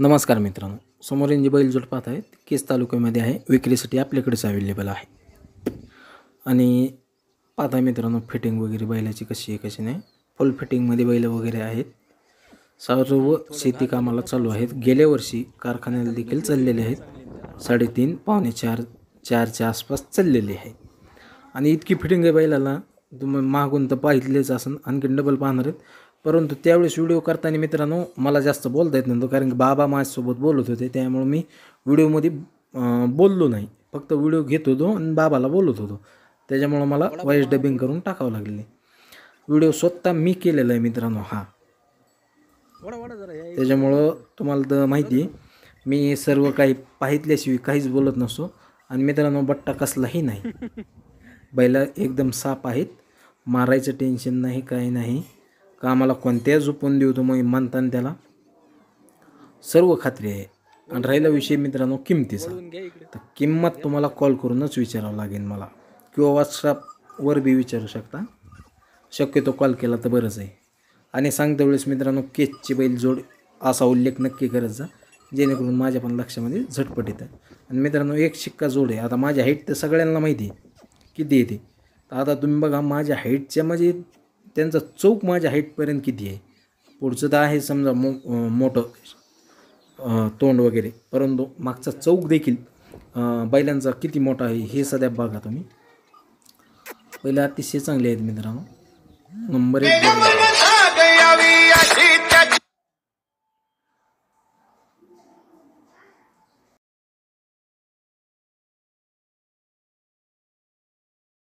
नमस्कार मित्रांनो समोरील जी जोड पाहत आहेत केस तालुक्यामध्ये आहे विक्रीसाठी आपल्याकडेच अवेलेबल आहे आणि पाहता मित्रांनो फिटिंग वगैरे बैलाची कशी आहे कशी नाही फुल फिटिंगमध्ये बैल वगैरे आहेत सर्व शेती कामाला चालू आहेत गेल्या वर्षी कारखान्याला देखील चाललेले आहेत साडेतीन पावणे चार चारच्या आसपास चाललेले आहे आणि इतकी फिटिंग आहे बैलाला तुम्ही मागून तर पाहिलेच असन आणखी डबल पाहणार आहेत परंतु त्यावेळेस व्हिडिओ करताना मित्रांनो मला जास्त बोलता येत नव्हतं कारण की बाबा माझ्यासोबत बोलत होते त्यामुळे मी व्हिडिओमध्ये बोललो नाही फक्त व्हिडिओ घेत होतो आणि बाबाला बोलत होतो त्याच्यामुळं मला व्हॉइस डबिंग करून टाकावं लागले व्हिडिओ स्वतः मी केलेला आहे मित्रांनो हा त्याच्यामुळं तुम्हाला तर माहिती आहे मी सर्व काही पाहितल्याशिवाय काहीच बोलत नसतो आणि मित्रांनो बट्टा कसलाही नाही बैला एकदम साप आहेत मारायचं टेन्शन नाही काही नाही का आम्हाला कोणत्या झोपून देऊ तो मग मानताना त्याला सर्व खात्री आहे आणि राहिला विषय मित्रांनो किमतीचा तर किंमत तुम्हाला कॉल करूनच विचारावं लागेल मला किंवा व्हॉट्सअपवर बी विचारू शकता शक्यतो कॉल केला तर बरंच आहे आणि सांगता वेळेस मित्रांनो केचची बैल जोड असा उल्लेख नक्की करत जा जेणेकरून माझ्या पण लक्षामध्ये झटपट येतं आणि मित्रांनो एक शिक्का जोड आहे आता माझ्या हाईट तर सगळ्यांना माहिती आहे किती येते तर आता तुम्ही बघा माझ्या हाईटच्या म्हणजे त्यांचा चौक माझ्या हाईटपर्यंत किती आहे पुढचं तर आहे समजा मो मोठं तोंड वगैरे परंतु मागचा चौक देखील बैलांचा किती मोठा आहे हे सध्या बघा तुम्ही पहिले अतिशय चांगले आहेत मित्रांनो नंबर एक